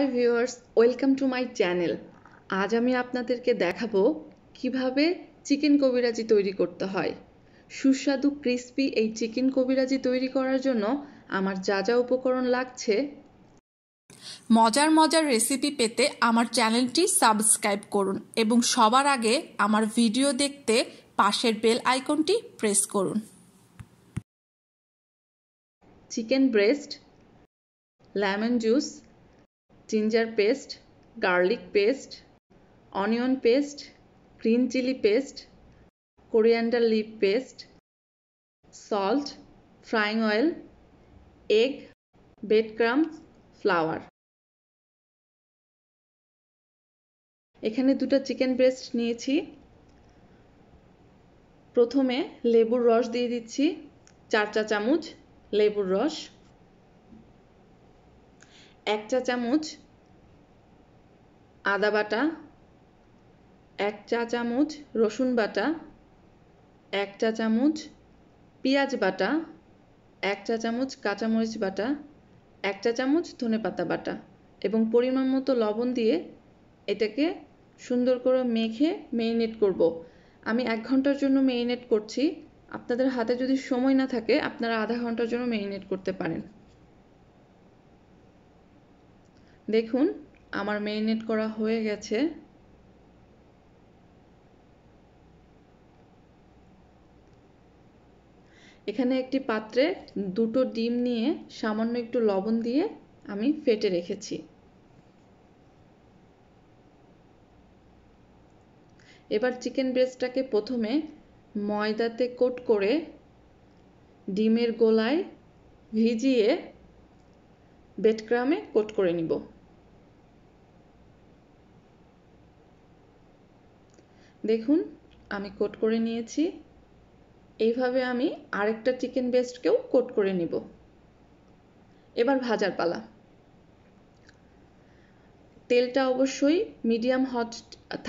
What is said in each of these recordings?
High viewers welcome to my channel আজ আমি আপনাদেরকে দেখাবো কিভাবে চিকেন কবিরাজি তৈরি করতে হয় সুস্বাদু ক্রিসপি এই চিকেন কবিরাজি তৈরি করার জন্য আমার যা যা উপকরণ লাগছে মজার মজার রেসিপি পেতে আমার চ্যানেলটি সাবস্ক্রাইব করুন এবং সবার আগে আমার ভিডিও দেখতে পাশের বেল আইকনটি প্রেস করুন chicken breast lemon juice ginger paste garlic paste onion paste green chilli paste coriander leaf paste salt frying oil egg bread crumbs flour এখানে দুটো চিকেন ব্রেস্ট নিয়েছি প্রথমে লেবুর রস দিয়ে দিচ্ছি চার চা চামচ লেবুর রস এক চা চামচ আদা বাটা এক চা চামচ রসুন বাটা এক চা চামচ পেঁয়াজ বাটা এক চা চামচ কাঁচামরিচ বাটা এক চা চামচ ধনে পাতা বাটা এবং পরিমাণ মতো লবণ দিয়ে এটাকে সুন্দর করে মেখে মেরিনেট করব। আমি এক ঘন্টার জন্য মেরিনেট করছি আপনাদের হাতে যদি সময় না থাকে আপনারা আধা ঘন্টার জন্য মেরিনেট করতে পারেন দেখুন আমার মেরিনেট করা হয়ে গেছে এখানে একটি পাত্রে দুটো ডিম নিয়ে সামান্য একটু লবণ দিয়ে আমি ফেটে রেখেছি এবার চিকেন ব্রেস্টটাকে প্রথমে ময়দাতে কোট করে ডিমের গোলায় ভিজিয়ে বেডক্রামে কোট করে নিব দেখুন আমি কোট করে নিয়েছি এইভাবে আমি আরেকটা চিকেন বেস্টকেও কোট করে নিব এবার ভাজার পালা তেলটা অবশ্যই মিডিয়াম হট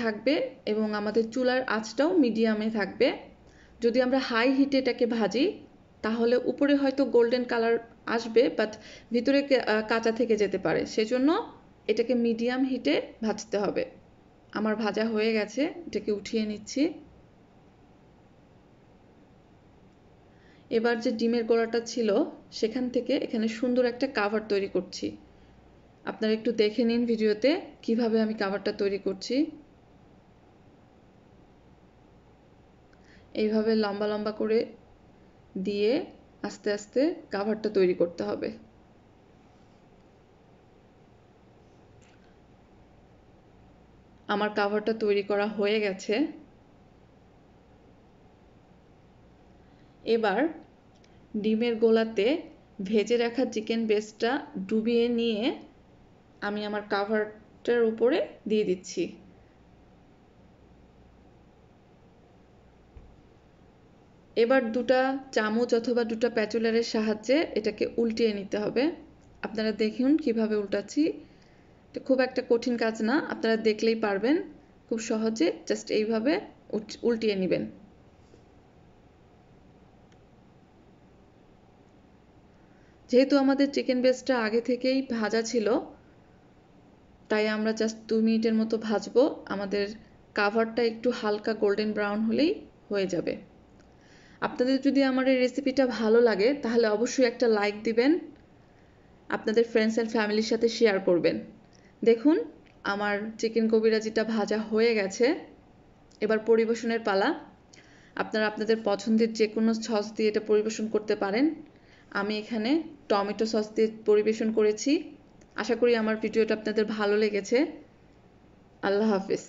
থাকবে এবং আমাদের চুলার আঁচটাও মিডিয়ামে থাকবে যদি আমরা হাই হিটে এটাকে ভাজি তাহলে উপরে হয়তো গোল্ডেন কালার আসবে বাট ভিতরে কাঁচা থেকে যেতে পারে সেজন্য এটাকে মিডিয়াম হিটে ভাজতে হবে আমার ভাজা হয়ে গেছে এটাকে উঠিয়ে নিচ্ছি এবার যে ডিমের গোড়াটা ছিল সেখান থেকে এখানে সুন্দর একটা কাভার তৈরি করছি আপনারা একটু দেখে নিন ভিডিওতে কিভাবে আমি কাভারটা তৈরি করছি এইভাবে লম্বা লম্বা করে দিয়ে আস্তে আস্তে কাভারটা তৈরি করতে হবে আমার কাভারটা তৈরি করা হয়ে গেছে এবার ডিমের গোলাতে ভেজে রাখা চিকেন বেসটা ডুবিয়ে নিয়ে আমি আমার কাভারটার উপরে দিয়ে দিচ্ছি এবার দুটা চামচ অথবা দুটা প্যাচুলারের সাহায্যে এটাকে উল্টিয়ে নিতে হবে আপনারা দেখুন কিভাবে উল্টাচ্ছি তো খুব একটা কঠিন কাজ না আপনারা দেখলেই পারবেন খুব সহজে জাস্ট এইভাবে উল্টিয়ে নেবেন যেহেতু আমাদের চিকেন বেসটা আগে থেকেই ভাজা ছিল তাই আমরা জাস্ট দু মিনিটের মতো ভাজবো আমাদের কাভারটা একটু হালকা গোল্ডেন ব্রাউন হলেই হয়ে যাবে আপনাদের যদি আমার এই রেসিপিটা ভালো লাগে তাহলে অবশ্যই একটা লাইক দিবেন আপনাদের ফ্রেন্ডস অ্যান্ড ফ্যামিলির সাথে শেয়ার করবেন দেখুন আমার চিকেন কবিরাজিটা ভাজা হয়ে গেছে এবার পরিবেশনের পালা আপনারা আপনাদের পছন্দের যে কোনো সস দিয়ে এটা পরিবেশন করতে পারেন আমি এখানে টমেটো সস দিয়ে পরিবেশন করেছি আশা করি আমার ভিডিওটা আপনাদের ভালো লেগেছে আল্লাহ হাফিজ